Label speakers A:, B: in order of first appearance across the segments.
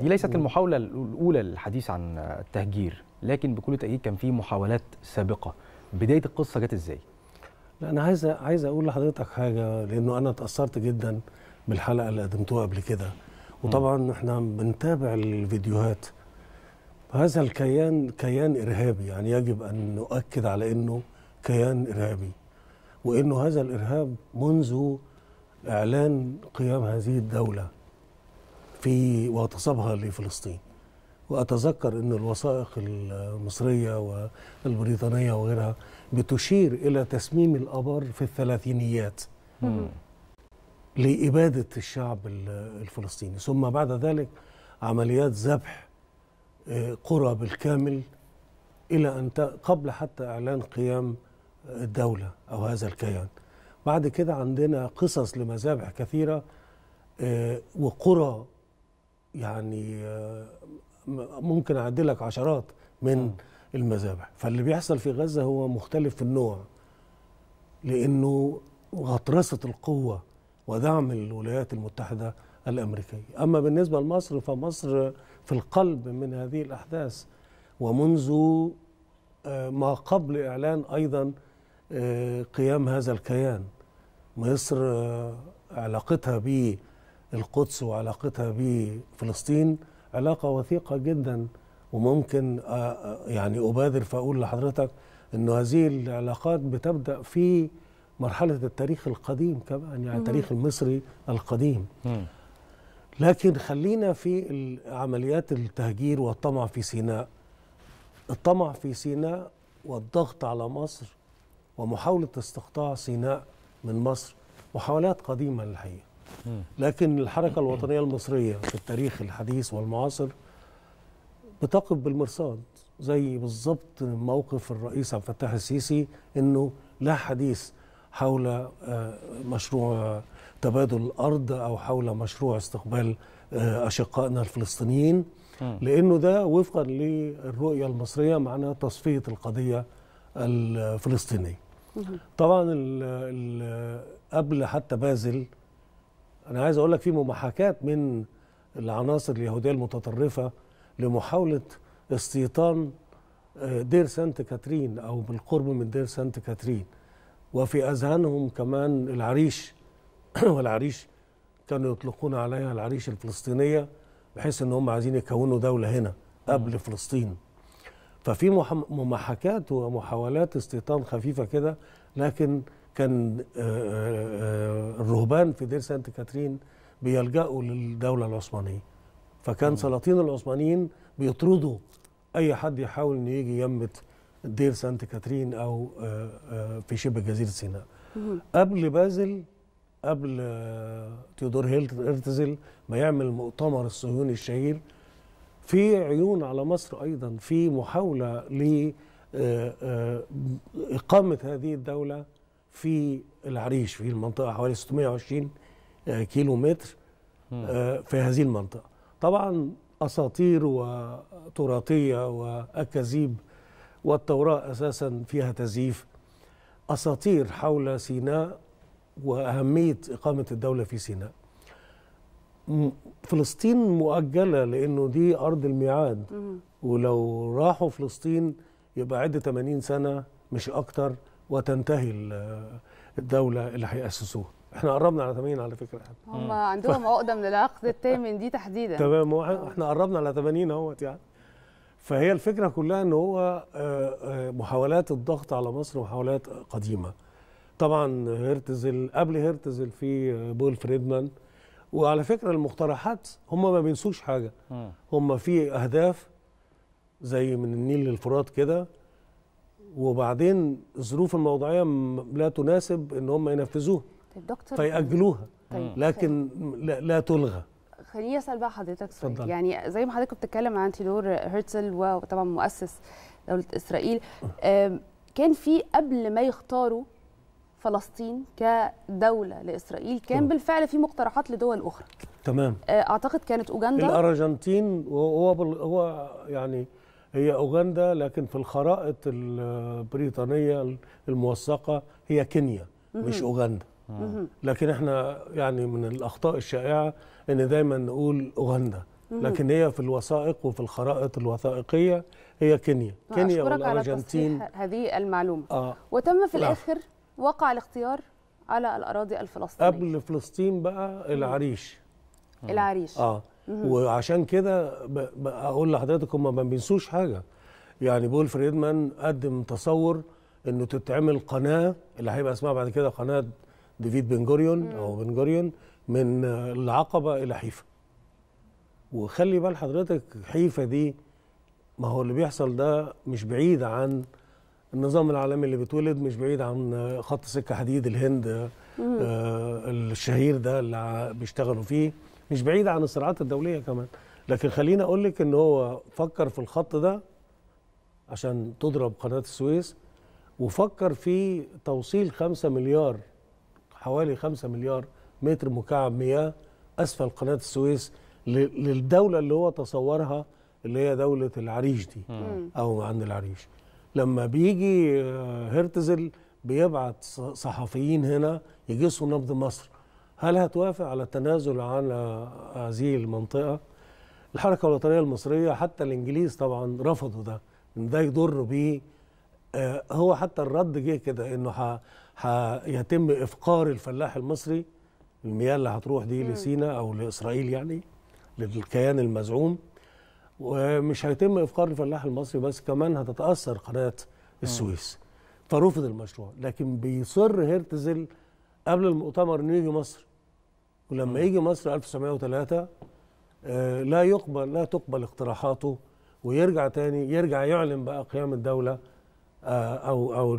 A: دي ليست المحاولة الأولى للحديث عن التهجير لكن بكل تأكيد كان في محاولات سابقة بداية القصة جت إزاي؟ لا أنا عايز عايز أقول لحضرتك حاجة لأنه أنا تأثرت جدا بالحلقة اللي قدمتوها قبل كده وطبعا إحنا بنتابع الفيديوهات هذا الكيان كيان إرهابي يعني يجب أن نؤكد على أنه كيان إرهابي وأنه هذا الإرهاب منذ إعلان قيام هذه الدولة في واغتصبها لفلسطين وأتذكر أن الوثائق المصرية والبريطانية وغيرها بتشير إلى تسميم الابار في الثلاثينيات لإبادة الشعب الفلسطيني ثم بعد ذلك عمليات ذبح آه، قرى بالكامل إلى أن قبل حتى إعلان قيام الدولة أو هذا الكيان بعد كده عندنا قصص لمذابح كثيرة آه، وقرى يعني آه، ممكن اعدلك عشرات من المذابح فاللي بيحصل في غزه هو مختلف في النوع لانه غطرسه القوه ودعم الولايات المتحده الامريكيه اما بالنسبه لمصر فمصر في القلب من هذه الاحداث ومنذ آه، ما قبل اعلان ايضا آه، قيام هذا الكيان مصر علاقتها به القدس وعلاقتها بفلسطين علاقة وثيقة جدا وممكن آه، آه، يعني أبادر فأقول لحضرتك أن هذه العلاقات بتبدأ في مرحلة التاريخ القديم كمان يعني التاريخ المصري القديم لكن خلينا في عمليات التهجير والطمع في سيناء الطمع في سيناء والضغط على مصر ومحاولة استقطاع سيناء من مصر محاولات قديمة الحقيقة لكن الحركة الوطنية المصرية في التاريخ الحديث والمعاصر بتقف بالمرصاد زي بالظبط موقف الرئيس عبد الفتاح السيسي انه لا حديث حول آه، مشروع تبادل الارض او حول مشروع استقبال آه، اشقائنا الفلسطينيين لانه ده وفقا للرؤيه المصريه معناه تصفيه القضيه الفلسطينيه. طبعا قبل حتى بازل انا عايز اقول لك في محاكاه من العناصر اليهوديه المتطرفه لمحاوله استيطان آه، دير سانت كاترين او بالقرب من دير سانت كاترين وفي اذهانهم كمان العريش والعريش كانوا يطلقون عليها العريش الفلسطينيه بحيث ان هم عايزين يكونوا دوله هنا قبل فلسطين ففي محاكاة ومحاولات استيطان خفيفة كده لكن كان آه، آه، آه، الرهبان في دير سانت كاترين بيلجأوا للدولة العثمانية فكان سلاطين العثمانيين بيطردوا أي حد يحاول إنه يجي يمت دير سانت كاترين أو في شبه جزيرة سيناء قبل بازل قبل تيودور هيرتزل ما يعمل المؤتمر الصهيوني الشهير في عيون على مصر أيضا في محاولة لإقامة هذه الدولة في العريش في المنطقه حوالي 620 آه، كيلو متر آه، في هذه المنطقه طبعا اساطير وتراثيه واكاذيب والتوراه اساسا فيها تزييف اساطير حول سيناء واهميه اقامه الدوله في سيناء فلسطين مؤجله لانه دي ارض الميعاد ولو راحوا فلسطين يبقى عد 80 سنه مش اكتر وتنتهي الدوله اللي هيأسسوها احنا قربنا على 80 على فكره هم عندهم عقده من العقد الثامن دي تحديدا تمام آه. احنا قربنا على 80 اهوت يعني فهي الفكره كلها ان هو آه، آه، محاولات الضغط على مصر محاولات قديمه طبعا هرتزل قبل هرتزل في بول فريدمان وعلى فكره المقترحات هم ما بينسوش حاجه هم في اهداف زي من النيل للفرات كده وبعدين الظروف الموضوعيه لا تناسب ان هم ينفذوها طيب، دكتور فيأجلوها طيب لكن لا, لا تلغى خليني اسال بقى حضرتك سؤال يعني زي ما حضرتك بتتكلم عن تيدور هرتزل وطبعا مؤسس دوله اسرائيل كان في قبل ما يختاروا فلسطين كدوله لاسرائيل كان بالفعل في مقترحات لدول اخرى تمام آه، اعتقد كانت اوغندا الارجنتين وهو هو يعني هي أوغندا لكن في الخرائط البريطانية الموثقة هي كينيا مش أوغندا لكن احنا يعني من الأخطاء الشائعة أن دايما نقول أوغندا لكن هي في الوثائق وفي الخرائط الوثائقية هي كينيا آه، كينيا والأرجنتين هذه المعلومة آه. وتم في لا. نعم. الآخر وقع الاختيار على الأراضي الفلسطينية قبل فلسطين بقى العريش
B: العريش اه وعشان
A: كده اقول لحضرتك هم ما بينسوش حاجه يعني بول فريدمان قدم تصور انه تتعمل قناه اللي هيبقى اسمها بعد كده قناه ديفيد بن جوريون او بن جوريون من العقبه الى حيفا وخلي بال حضرتك حيفا دي ما هو اللي بيحصل ده مش بعيد عن النظام العالمي اللي بيتولد مش بعيد عن خط سكه حديد الهند آه الشهير ده اللي بيشتغلوا فيه مش بعيد عن الصراعات الدوليه كمان لكن خليني اقول لك ان هو فكر في الخط ده عشان تضرب قناه السويس وفكر في توصيل 5 مليار حوالي 5 مليار متر مكعب مياه اسفل قناه السويس للدوله اللي هو تصورها اللي هي دوله العريش دي او عند العريش لما بيجي آه، هرتزل بيبعت صحفيين هنا يجسوا نبض مصر هل هتوافق على التنازل عن هذه المنطقة؟ الحركة الوطنية المصرية حتى الإنجليز طبعا رفضوا ده إن ده يضر بيه آه، هو حتى الرد جه كده إنه هيتم إفقار الفلاح المصري المياه اللي هتروح دي لسينا أو لإسرائيل يعني للكيان المزعوم ومش هيتم إفقار الفلاح المصري بس كمان هتتأثر قناة السويس فرفض المشروع لكن بيصر هرتزل قبل المؤتمر انه يجي مصر ولما آه. يجي مصر 1903 آه، لا يقبل لا تقبل اقتراحاته ويرجع تاني يرجع يعلن بقى قيام الدولة آه، أو أو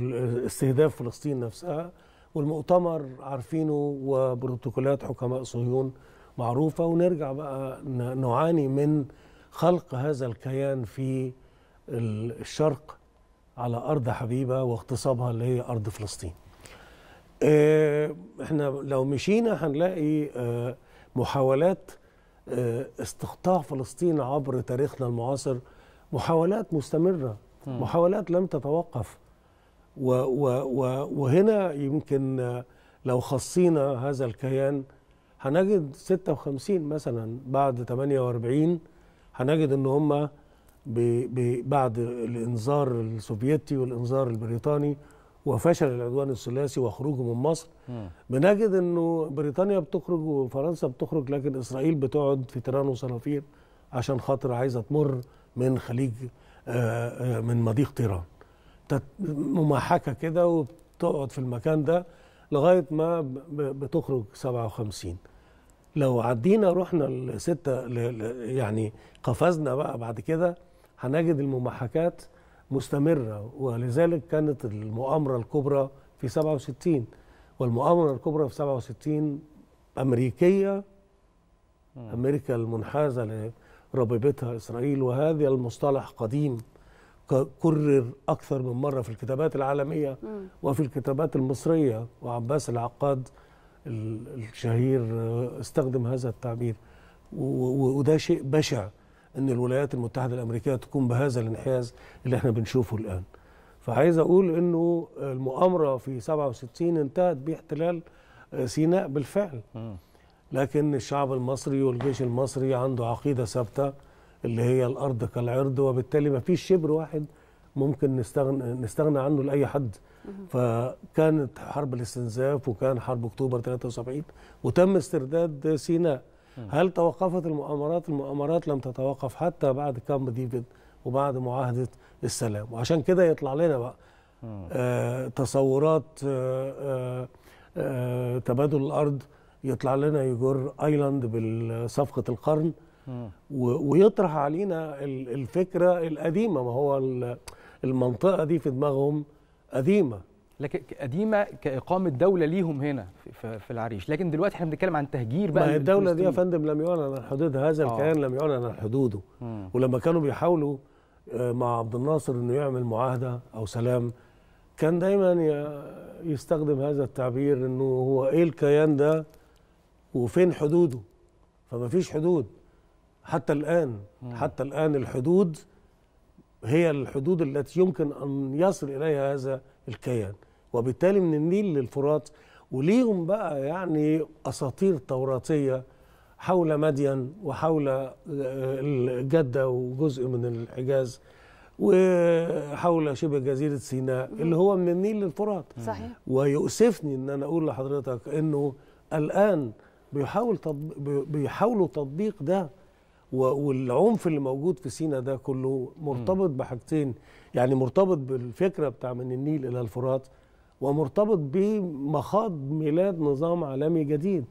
A: استهداف فلسطين نفسها والمؤتمر عارفينه وبروتوكولات حكماء صهيون معروفة ونرجع بقى نعاني من خلق هذا الكيان في الشرق على أرض حبيبة واغتصابها اللي هي أرض فلسطين آه، احنا لو مشينا هنلاقي آه، محاولات آه، استقطاع فلسطين عبر تاريخنا المعاصر محاولات مستمرة محاولات لم تتوقف و و و وهنا يمكن لو خصينا هذا الكيان هنجد 56 مثلا بعد 48 هنجد ان هم بعد الانذار السوفيتي والانذار البريطاني وفشل العدوان الثلاثي وخروجه من مصر بنجد انه بريطانيا بتخرج وفرنسا بتخرج لكن اسرائيل بتقعد في تيران وصنافير عشان خاطر عايزه تمر من خليج آه، آه، من مضيق تيران ممحكه كده وبتقعد في المكان ده لغايه ما بتخرج 57 لو عدينا رحنا لستة يعني قفزنا بقى بعد كده هنجد الممحكات مستمرة ولذلك كانت المؤامرة الكبرى في 67 والمؤامرة الكبرى في 67 أمريكية أمريكا المنحازة لربيبتها إسرائيل وهذا المصطلح قديم كرر أكثر من مرة في الكتابات العالمية وفي الكتابات المصرية وعباس العقاد الشهير آه، استخدم هذا التعبير وده شيء بشع ان الولايات المتحده الامريكيه تقوم بهذا الانحياز اللي احنا بنشوفه الان فعايز اقول انه المؤامره في 67 انتهت باحتلال آه، سيناء بالفعل لكن الشعب المصري والجيش المصري عنده عقيده ثابته اللي هي الارض كالعرض وبالتالي ما فيش شبر واحد ممكن نستغنى نستغنى عنه لاي حد فكانت حرب الاستنزاف وكان حرب اكتوبر 73 وتم استرداد سيناء هل توقفت المؤامرات المؤامرات لم تتوقف حتى بعد كامب ديفيد وبعد معاهده السلام وعشان كده يطلع لنا بقى آه تصورات آه،, آه آه تبادل الارض يطلع لنا يجر ايلاند بالصفقه القرن ويطرح علينا الفكره القديمه ما هو المنطقه دي في دماغهم قديمه لكن قديمه كاقامه دوله ليهم هنا في العريش لكن دلوقتي احنا بنتكلم عن تهجير بقى ما الدوله دي يا فندم لم يعلن عن حدودها هذا آه. الكيان لم يعلن عن حدوده مم. ولما كانوا بيحاولوا آه، مع عبد الناصر انه يعمل معاهده او سلام كان دايما يستخدم هذا التعبير انه هو ايه الكيان ده وفين حدوده فما فيش حدود حتى الان مم. حتى الان الحدود هي الحدود التي يمكن أن يصل إليها هذا الكيان وبالتالي من النيل للفرات وليهم بقى يعني أساطير توراتية حول مدين وحول آه، جدة وجزء من الحجاز وحول شبه جزيرة سيناء اللي هو من النيل للفرات صحيح ويؤسفني ان انا اقول لحضرتك انه الان بيحاول تطبيق بيحاولوا تطبيق ده والعنف اللي موجود في سينا ده كله مرتبط بحاجتين يعني مرتبط بالفكره بتاع من النيل الى الفرات ومرتبط بمخاض ميلاد نظام عالمي جديد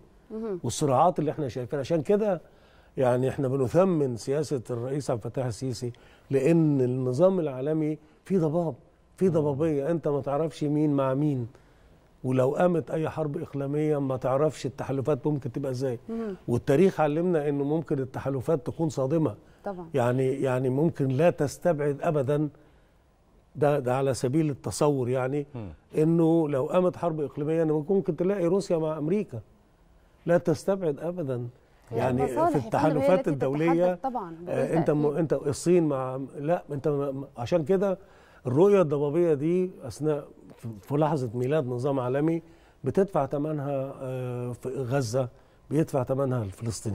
A: والصراعات اللي احنا شايفينها عشان كده يعني احنا بنثمن سياسه الرئيس عبد الفتاح السيسي لان النظام العالمي فيه ضباب فيه ضبابيه انت ما تعرفش مين مع مين ولو قامت اي حرب اقليميه ما تعرفش التحالفات ممكن تبقى ازاي والتاريخ علمنا انه ممكن التحالفات تكون صادمه طبعا يعني يعني ممكن لا تستبعد ابدا ده ده على سبيل التصور يعني انه لو قامت حرب اقليميه ممكن تلاقي روسيا مع امريكا لا تستبعد ابدا يعني في التحالفات الدوليه طبعا آه انت م... انت الصين مع لا انت عشان كده الرؤيه الضبابيه دي اثناء في لحظه ميلاد نظام عالمي بتدفع ثمنها آه، غزه بيدفع ثمنها الفلسطينيين